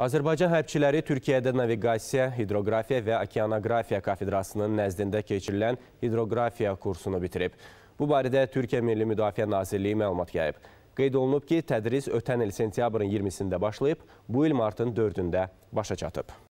Azərbaycan hərbçiləri Türkiyədə naviqasiya, hidroqrafiya və okeanoqrafiya kafedrasının nəzdində keçirilən hidroqrafiya kursunu bitirib. Bu barədə Türkiyə Milli Müdafiə Nazirliyi məlumat gəlib. Qeyd olunub ki, tədris ötən il sentyabrın 20-sində başlayıb, bu il martın 4-də başa çatıb.